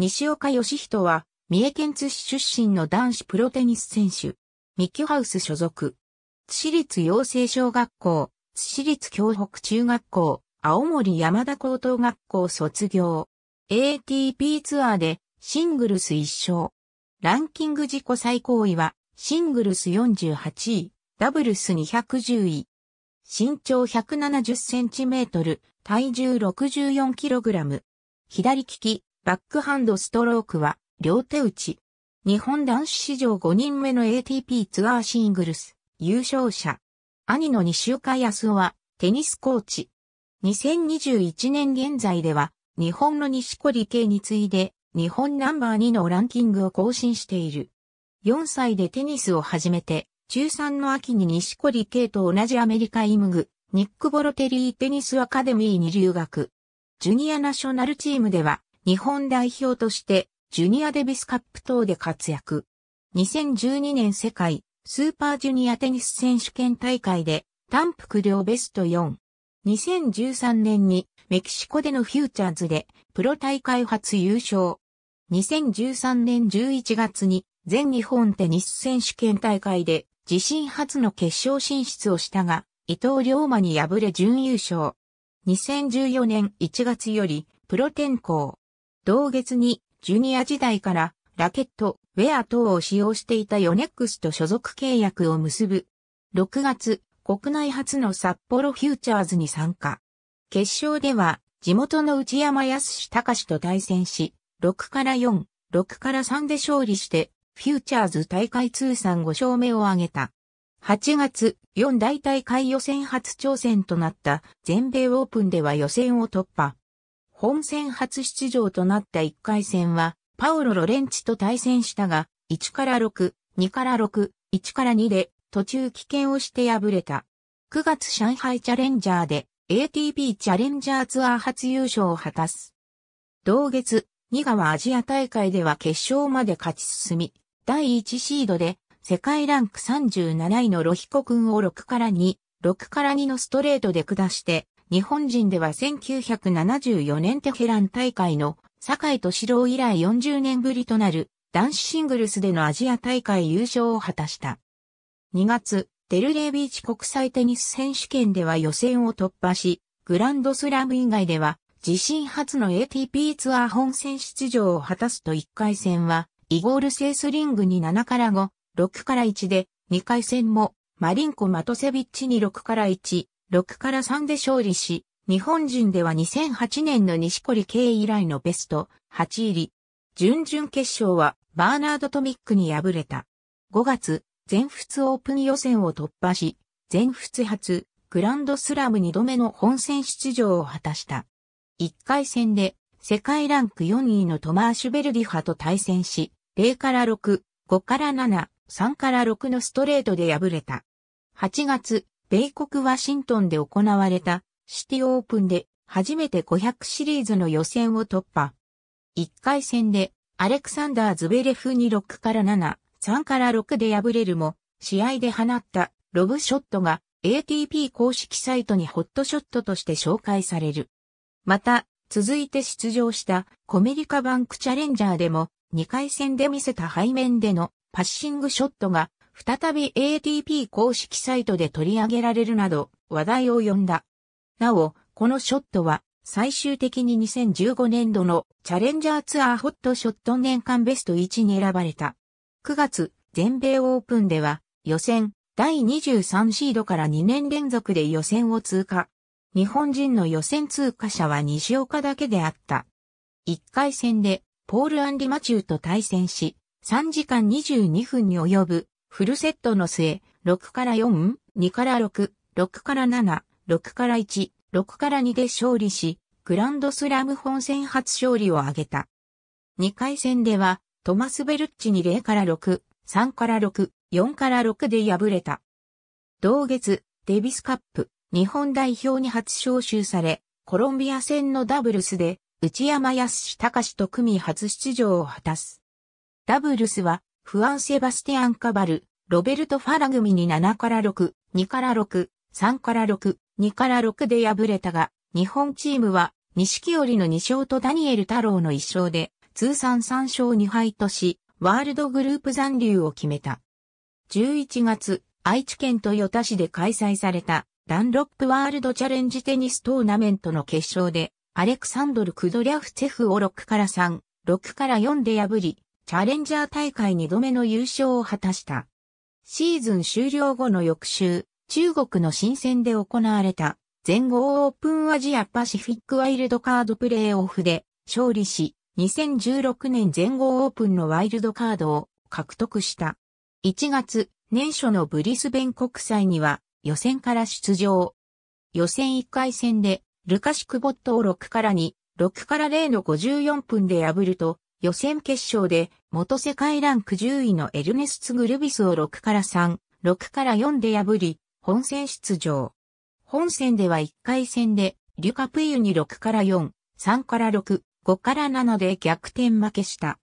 西岡義人は、三重県津市出身の男子プロテニス選手。ミキュハウス所属。津市立養成小学校、津市立京北中学校、青森山田高等学校卒業。ATP ツアーでシングルス1勝。ランキング自己最高位はシングルス48位、ダブルス210位。身長170センチメートル、体重64キログラム。左利き、バックハンドストロークは、両手打ち。日本男子史上5人目の ATP ツアーシングルス、優勝者。兄の西岡康夫は、テニスコーチ。2021年現在では、日本の西小理系に次いで、日本ナンバー2のランキングを更新している。4歳でテニスを始めて、中3の秋に西小理系と同じアメリカイムグ、ニック・ボロテリーテニスアカデミーに留学。ジュニアナショナルチームでは、日本代表として、ジュニアデビスカップ等で活躍。2012年世界スーパージュニアテニス選手権大会で、単服量ベスト4。2013年にメキシコでのフューチャーズでプロ大会初優勝。2013年11月に全日本テニス選手権大会で自身初の決勝進出をしたが、伊藤龍馬に敗れ準優勝。2014年1月よりプロ転向。同月に、ジュニア時代から、ラケット、ウェア等を使用していたヨネックスと所属契約を結ぶ。6月、国内初の札幌フューチャーズに参加。決勝では、地元の内山康隆と対戦し、6から4、6から3で勝利して、フューチャーズ大会通算5勝目を挙げた。8月、4大大会予選初挑戦となった全米オープンでは予選を突破。本戦初出場となった1回戦は、パオロ・ロレンチと対戦したが、1から6、2から6、1から2で、途中棄権をして敗れた。9月上海チャレンジャーで、ATP チャレンジャーツアー初優勝を果たす。同月、2川アジア大会では決勝まで勝ち進み、第1シードで、世界ランク37位のロヒコ君を6から2、6から2のストレートで下して、日本人では1974年テヘラン大会の坂井敏郎以来40年ぶりとなる男子シングルスでのアジア大会優勝を果たした。2月、デルレービーチ国際テニス選手権では予選を突破し、グランドスラム以外では自身初の ATP ツアー本戦出場を果たすと1回戦はイゴール・セースリングに7から5、6から1で、2回戦もマリンコ・マトセビッチに6から1、6から3で勝利し、日本人では2008年の西堀圭以来のベスト8入り。準々決勝はバーナード・トミックに敗れた。5月、全仏オープン予選を突破し、全仏初、グランドスラム2度目の本戦出場を果たした。1回戦で、世界ランク4位のトマーシュベルディハと対戦し、0から6、5から7、3から6のストレートで敗れた。8月、米国ワシントンで行われたシティオープンで初めて500シリーズの予選を突破。1回戦でアレクサンダー・ズベレフに6から7、3から6で敗れるも、試合で放ったロブショットが ATP 公式サイトにホットショットとして紹介される。また、続いて出場したコメリカバンクチャレンジャーでも2回戦で見せた背面でのパッシングショットが再び ATP 公式サイトで取り上げられるなど話題を呼んだ。なお、このショットは最終的に2015年度のチャレンジャーツアーホットショット年間ベスト1に選ばれた。9月、全米オープンでは予選第23シードから2年連続で予選を通過。日本人の予選通過者は西岡だけであった。1回戦でポール・アンリ・マチューと対戦し、3時間22分に及ぶフルセットの末、6から4、2から6、6から7、6から1、6から2で勝利し、グランドスラム本戦初勝利を挙げた。2回戦では、トマス・ベルッチに0から6、3から6、4から6で敗れた。同月、デビスカップ、日本代表に初招集され、コロンビア戦のダブルスで、内山康隆と組初出場を果たす。ダブルスは、フアン・セバスティアン・カバル、ロベルト・ファラグミに7から6、2から6、3から6、2から6で敗れたが、日本チームは、錦織の2勝とダニエル太郎の1勝で、通算3勝2敗とし、ワールドグループ残留を決めた。11月、愛知県豊田市で開催された、ダンロップワールドチャレンジテニストーナメントの決勝で、アレクサンドル・クドリャフツェフを6から3、6から4で破り、チャレンジャー大会2度目の優勝を果たした。シーズン終了後の翌週、中国の新鮮で行われた全豪オープンアジアパシフィックワイルドカードプレイオフで勝利し、2016年全豪オープンのワイルドカードを獲得した。1月、年初のブリスベン国際には予選から出場。予選1回戦でルカシクボットを6から2、6から0の54分で破ると、予選決勝で元世界ランク10位のエルネスツ・グルビスを6から3、6から4で破り、本戦出場。本戦では1回戦で、リュカプイユに6から4、3から6、5から7で逆転負けした。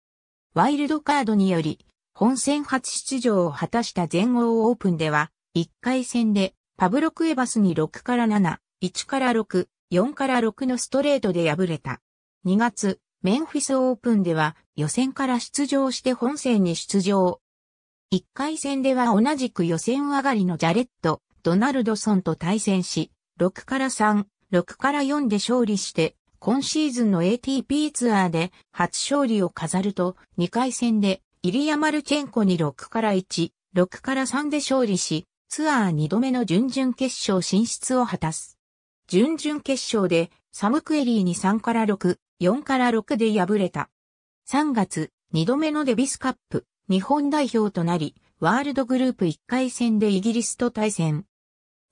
ワイルドカードにより、本戦初出場を果たした全豪オープンでは、1回戦で、パブロ・クエバスに6から7、1から6、4から6のストレートで敗れた。2月、メンフィスオープンでは予選から出場して本戦に出場。1回戦では同じく予選上がりのジャレット、ドナルドソンと対戦し、6から3、6から4で勝利して、今シーズンの ATP ツアーで初勝利を飾ると、2回戦でイリア・マルチェンコに6から1、6から3で勝利し、ツアー2度目の準々決勝進出を果たす。準々決勝でサムクエリーに3から6、4から6で敗れた。3月、2度目のデビスカップ、日本代表となり、ワールドグループ1回戦でイギリスと対戦。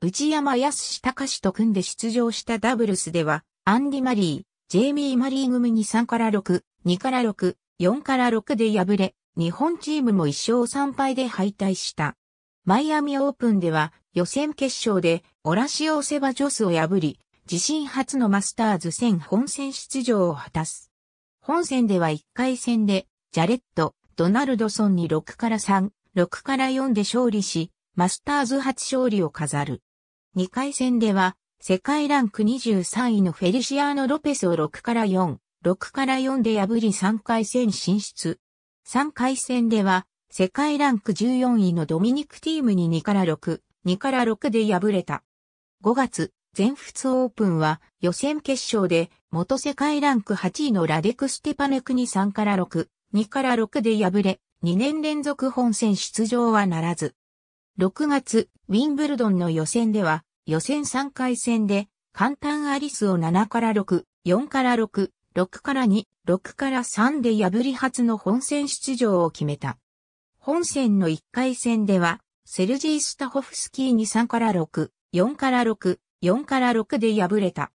内山康隆と組んで出場したダブルスでは、アンディ・マリー、ジェイミー・マリー組に3から6、2から6、4から6で敗れ、日本チームも1勝3敗で敗退した。マイアミオープンでは予選決勝でオラシオ・セバジョスを破り、自身初のマスターズ戦本戦出場を果たす。本戦では1回戦で、ジャレット、ドナルドソンに6から3、6から4で勝利し、マスターズ初勝利を飾る。2回戦では、世界ランク23位のフェリシアーノ・ロペスを6から4、6から4で破り3回戦進出。3回戦では、世界ランク14位のドミニクティームに2から6、2から6で敗れた。5月、全仏オープンは予選決勝で元世界ランク8位のラデク・ステパネクに3から6、2から6で敗れ、2年連続本戦出場はならず。6月、ウィンブルドンの予選では、予選3回戦で、簡単アリスを7から6、4から6、6から2、6から3で破り初の本戦出場を決めた。本戦の1回戦では、セルジー・スタホフスキーに3から6、4から6、4から6で敗れた。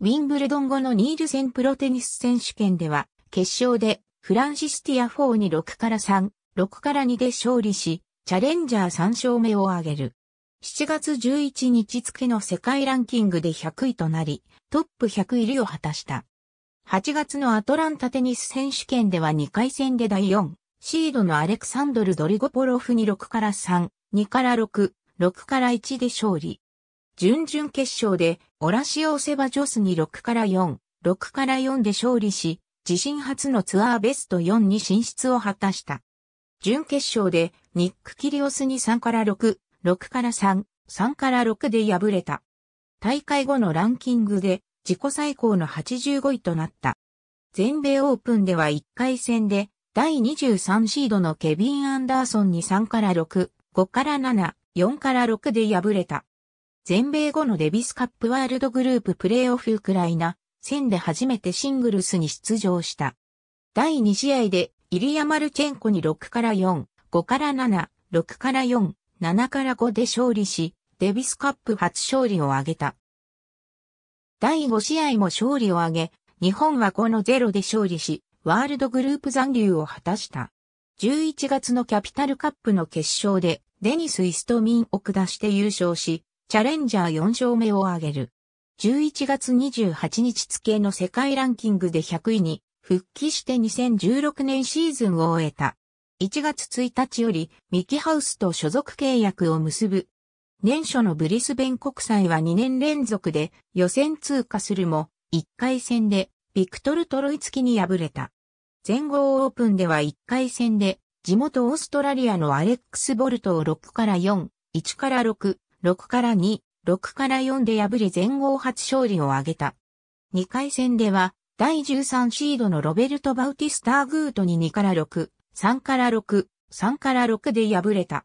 ウィンブルドン後のニールセンプロテニス選手権では、決勝でフランシスティア4に6から3、6から2で勝利し、チャレンジャー3勝目を挙げる。7月11日付の世界ランキングで100位となり、トップ100入りを果たした。8月のアトランタテニス選手権では2回戦で第4、シードのアレクサンドル・ドリゴポロフに6から3、2から6、6から1で勝利。準々決勝で、オラシオ・セバジョスに6から4、6から4で勝利し、自身初のツアーベスト4に進出を果たした。準決勝で、ニック・キリオスに3から6、6から3、3から6で敗れた。大会後のランキングで、自己最高の85位となった。全米オープンでは1回戦で、第23シードのケビン・アンダーソンに3から6、5から7、4から6で敗れた。全米後のデビスカップワールドグループプレーオフウクライナ戦で初めてシングルスに出場した。第2試合でイリア・マルチェンコに6から4、5から7、6から4、7から5で勝利し、デビスカップ初勝利を挙げた。第5試合も勝利を挙げ、日本は5の0で勝利し、ワールドグループ残留を果たした。11月のキャピタルカップの決勝で、デニス・イストミンを下して優勝し、チャレンジャー4勝目を挙げる。11月28日付の世界ランキングで100位に復帰して2016年シーズンを終えた。1月1日よりミキハウスと所属契約を結ぶ。年初のブリスベン国際は2年連続で予選通過するも、1回戦でビクトル・トロイツキに敗れた。全豪オープンでは1回戦で地元オーストラリアのアレックス・ボルトを6から4、1から6、6から2、6から4で破り全豪初勝利を挙げた。2回戦では、第13シードのロベルト・バウティスター・グートに2から6、3から6、3から6で敗れた。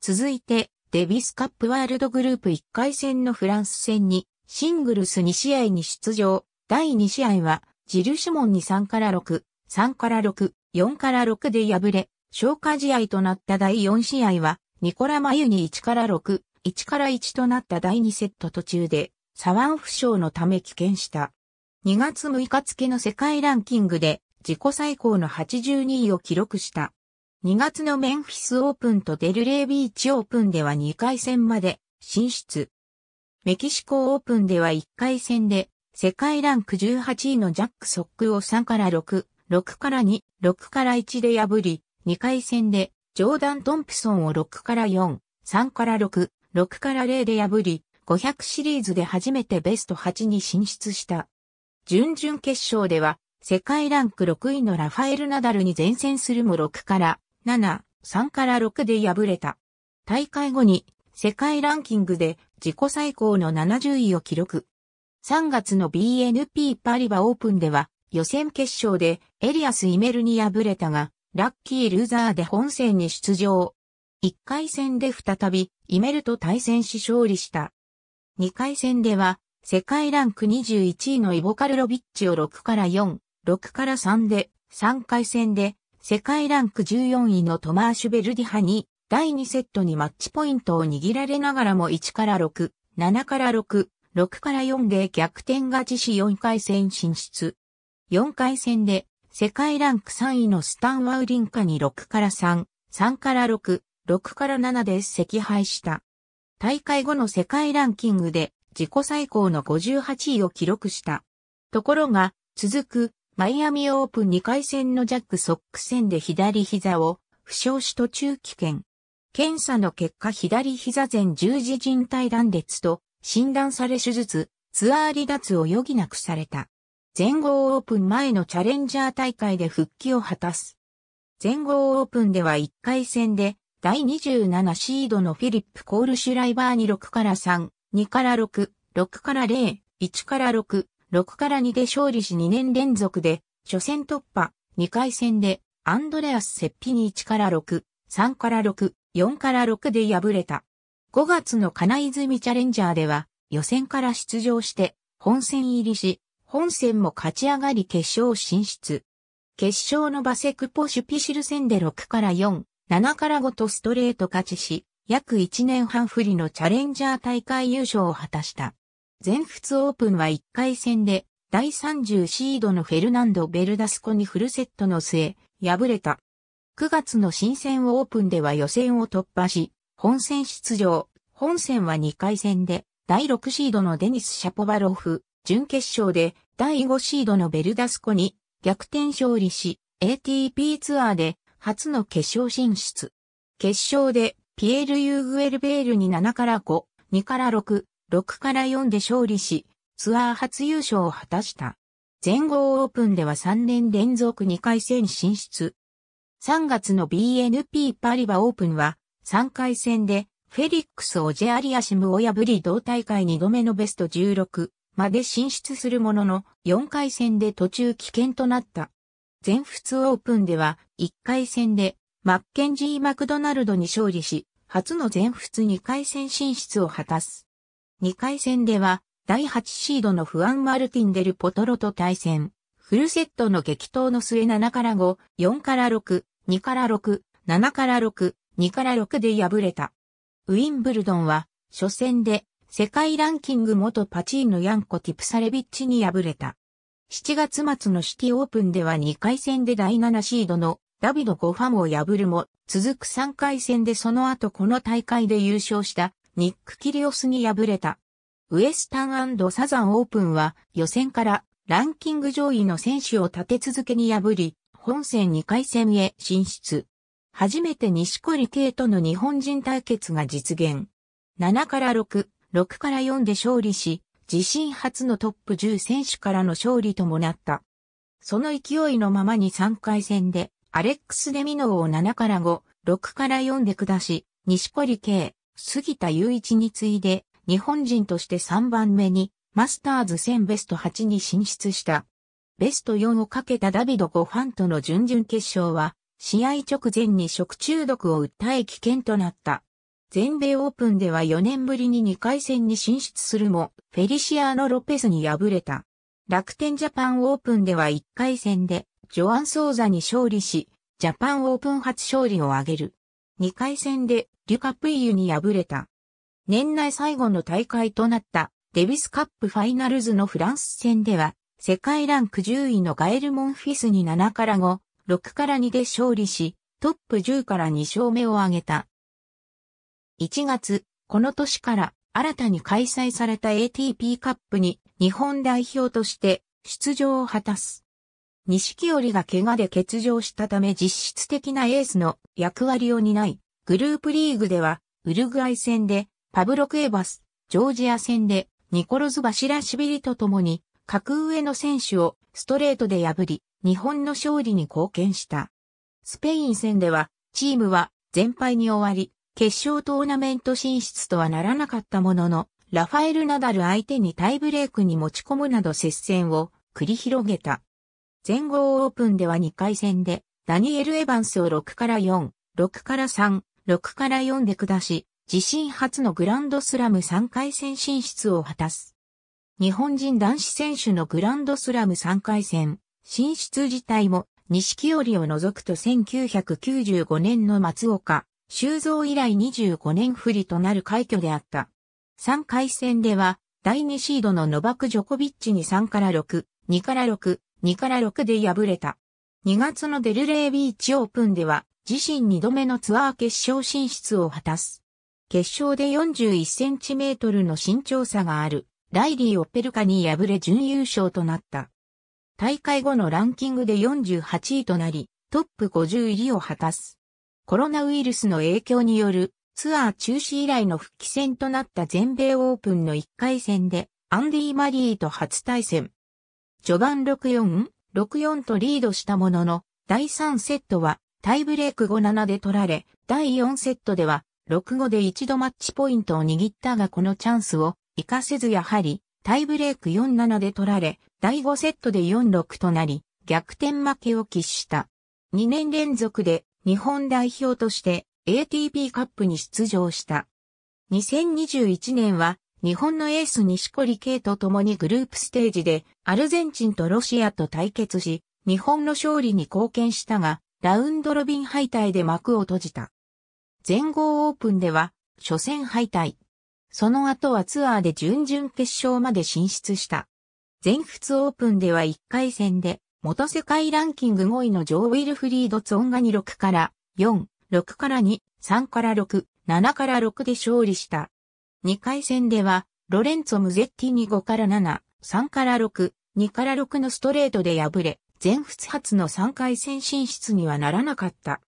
続いて、デビスカップワールドグループ1回戦のフランス戦に、シングルス2試合に出場。第2試合は、ジルシモンに3から6、3から6、4から6で敗れ、消化試合となった第4試合は、ニコラ・マユに1から6、1から1となった第2セット途中で、左腕負傷のため棄権した。2月6日付の世界ランキングで自己最高の82位を記録した。2月のメンフィスオープンとデルレービーチオープンでは2回戦まで進出。メキシコオープンでは1回戦で世界ランク18位のジャック・ソックを3から6、6から2、6から1で破り、2回戦でジョーダン・トンプソンを6から4、3から6、6から0で破り、500シリーズで初めてベスト8に進出した。準々決勝では、世界ランク6位のラファエル・ナダルに前線するも6から7、3から6で敗れた。大会後に世界ランキングで自己最高の70位を記録。3月の BNP パリバオープンでは予選決勝でエリアス・イメルに敗れたが、ラッキールーザーで本戦に出場。1回戦で再びイメルと対戦し勝利した。2回戦では世界ランク21位のイボカルロビッチを6から4、6から3で3回戦で世界ランク14位のトマーシュベルディハに第2セットにマッチポイントを握られながらも1から6、7から6、6から4で逆転勝ちし4回戦進出。4回戦で世界ランク3位のスタンワウリンカに6から3、3から6、6から7で惜敗した。大会後の世界ランキングで自己最高の58位を記録した。ところが、続くマイアミオープン2回戦のジャックソック戦で左膝を負傷し途中棄権。検査の結果左膝前十字靭帯断裂と診断され手術、ツアー離脱を余儀なくされた。全豪オープン前のチャレンジャー大会で復帰を果たす。全豪オープンでは1回戦で第27シードのフィリップ・コールシュライバーに6から3、2から6、6から0、1から6、6から2で勝利し2年連続で、初戦突破、2回戦で、アンドレアス・セッピに1から6、3から6、4から6で敗れた。5月の金泉チャレンジャーでは、予選から出場して、本戦入りし、本戦も勝ち上がり決勝進出。決勝のバセクポシュピシル戦で6から4、7から5とストレート勝ちし、約1年半不利のチャレンジャー大会優勝を果たした。全仏オープンは1回戦で、第30シードのフェルナンド・ベルダスコにフルセットの末、敗れた。9月の新戦オープンでは予選を突破し、本戦出場。本戦は2回戦で、第6シードのデニス・シャポバロフ、準決勝で第5シードのベルダスコに逆転勝利し、ATP ツアーで初の決勝進出。決勝で、ピエール・ユーグエルベールに7から5、2から6、6から4で勝利し、ツアー初優勝を果たした。全豪オープンでは3年連続2回戦進出。3月の BNP パリバオープンは3回戦でフェリックス・オジェアリアシムを破り同大会2度目のベスト16まで進出するものの4回戦で途中危険となった。全仏オープンでは1回戦でマッケンジー・マクドナルドに勝利し、初の全仏2回戦進出を果たす。2回戦では第8シードのフアン・マルティン・デル・ポトロと対戦。フルセットの激闘の末7から5、4から6、2から6、7から6、2から6で敗れた。ウィンブルドンは、初戦で、世界ランキング元パチーノ・ヤンコ・ティプサレビッチに敗れた。7月末のシティオープンでは2回戦で第7シードのダビド・ゴファムを破るも、続く3回戦でその後この大会で優勝したニック・キリオスに敗れた。ウエスタンサザンオープンは予選からランキング上位の選手を立て続けに破り、本戦2回戦へ進出。初めて西堀圭との日本人対決が実現。7から6、6から4で勝利し、自身初のトップ10選手からの勝利ともなった。その勢いのままに3回戦で、アレックス・デミノーを7から5、6から4で下し、西堀圭、杉田雄一に次いで、日本人として3番目に、マスターズ1000ベスト8に進出した。ベスト4をかけたダビド・ゴファンとの準々決勝は、試合直前に食中毒を訴え危険となった。全米オープンでは4年ぶりに2回戦に進出するも、フェリシアーノ・ロペスに敗れた。楽天ジャパンオープンでは1回戦で、ジョアン・ソーザに勝利し、ジャパンオープン初勝利を挙げる。2回戦で、デュカ・プイユに敗れた。年内最後の大会となったデビスカップファイナルズのフランス戦では、世界ランク10位のガエル・モンフィスに7から5、6から2で勝利し、トップ10から2勝目を挙げた。1月、この年から新たに開催された ATP カップに日本代表として出場を果たす。錦織が怪我で欠場したため実質的なエースの役割を担い、グループリーグではウルグアイ戦でパブロ・クエバス、ジョージア戦でニコロズ・バシラシビリと共に格上の選手をストレートで破り、日本の勝利に貢献した。スペイン戦ではチームは全敗に終わり、決勝トーナメント進出とはならなかったものの、ラファエル・ナダル相手にタイブレークに持ち込むなど接戦を繰り広げた。全豪オープンでは2回戦で、ダニエル・エヴァンスを6から4、6から3、6から4で下し、自身初のグランドスラム3回戦進出を果たす。日本人男子選手のグランドスラム3回戦進出自体も、錦織を除くと1995年の松岡、修造以来25年不利となる快挙であった。3回戦では、第2シードのノバク・ジョコビッチに3から6、2から6、2から6で敗れた。2月のデルレービーチオープンでは、自身2度目のツアー決勝進出を果たす。決勝で41センチメートルの身長差がある、ライリー・オペルカに敗れ準優勝となった。大会後のランキングで48位となり、トップ50入りを果たす。コロナウイルスの影響によるツアー中止以来の復帰戦となった全米オープンの1回戦でアンディ・マリーと初対戦。序盤6-4、6-4とリードしたものの、第3セットはタイブレーク5-7で取られ、第4セットでは6-5で一度マッチポイントを握ったがこのチャンスを活かせずやはりタイブレーク4-7で取られ、第5セットで4-6となり、逆転負けを喫した。2年連続で日本代表として ATP カップに出場した。2021年は日本のエース西堀圭と共にグループステージでアルゼンチンとロシアと対決し、日本の勝利に貢献したが、ラウンドロビン敗退で幕を閉じた。全豪オープンでは初戦敗退。その後はツアーで準々決勝まで進出した。全仏オープンでは1回戦で元世界ランキング5位のジョー・ウィルフリード・ツォンがに6から、4、6から2、3から6、7から6で勝利した。2回戦では、ロレンツォ・ムゼッティに5から7、3から6、2から6のストレートで敗れ、全仏初の3回戦進出にはならなかった。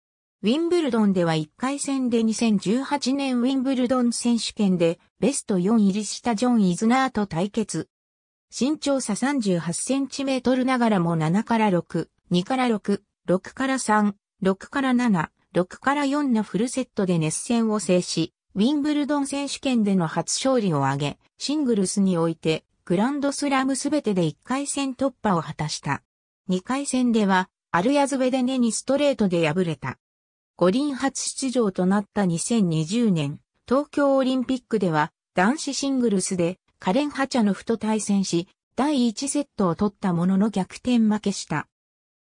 ウィンブルドンでは1回戦で2018年ウィンブルドン選手権でベスト4入りしたジョン・イズナーと対決。身長差38センチメートルながらも7から6、2から6、6から3、6から7、6から4のフルセットで熱戦を制し、ウィンブルドン選手権での初勝利を挙げ、シングルスにおいて、グランドスラムすべてで1回戦突破を果たした。2回戦では、アルヤズベデネにストレートで敗れた。五輪初出場となった2020年、東京オリンピックでは、男子シングルスでカレン・ハチャノフと対戦し、第1セットを取ったものの逆転負けした。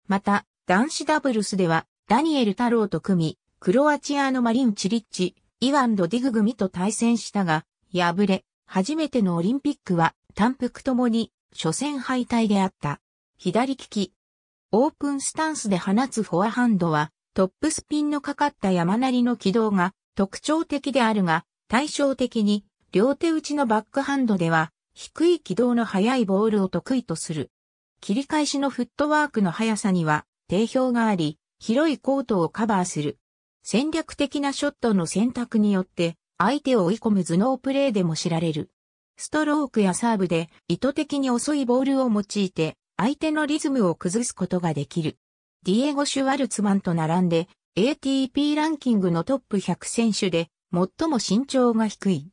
また、男子ダブルスでは、ダニエル太郎と組み、クロアチアのマリン・チリッチ、イワンド・ディグ組と対戦したが、敗れ、初めてのオリンピックは、単服ともに、初戦敗退であった。左利き。オープンスタンスで放つフォアハンドは、トップスピンのかかった山なりの軌道が特徴的であるが、対照的に両手打ちのバックハンドでは、低い軌道の速いボールを得意とする。切り返しのフットワークの速さには定評があり、広いコートをカバーする。戦略的なショットの選択によって、相手を追い込む頭脳プレーでも知られる。ストロークやサーブで意図的に遅いボールを用いて、相手のリズムを崩すことができる。ディエゴ・シュワルツマンと並んで、ATP ランキングのトップ100選手で、最も身長が低い。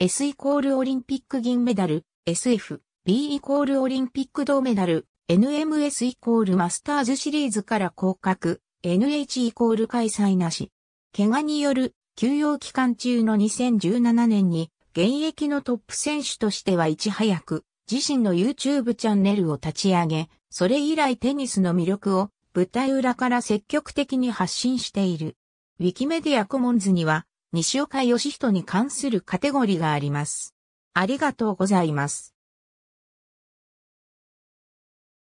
S イコールオリンピック銀メダル、SF、B イコールオリンピック銅メダル、NMS イコールマスターズシリーズから降格、NH イコール開催なし。怪我による休養期間中の2017年に現役のトップ選手としてはいち早く自身の YouTube チャンネルを立ち上げ、それ以来テニスの魅力を舞台裏から積極的に発信している。ウィキメディアコモンズには西岡義人に関するカテゴリがあります。ありがとうございます。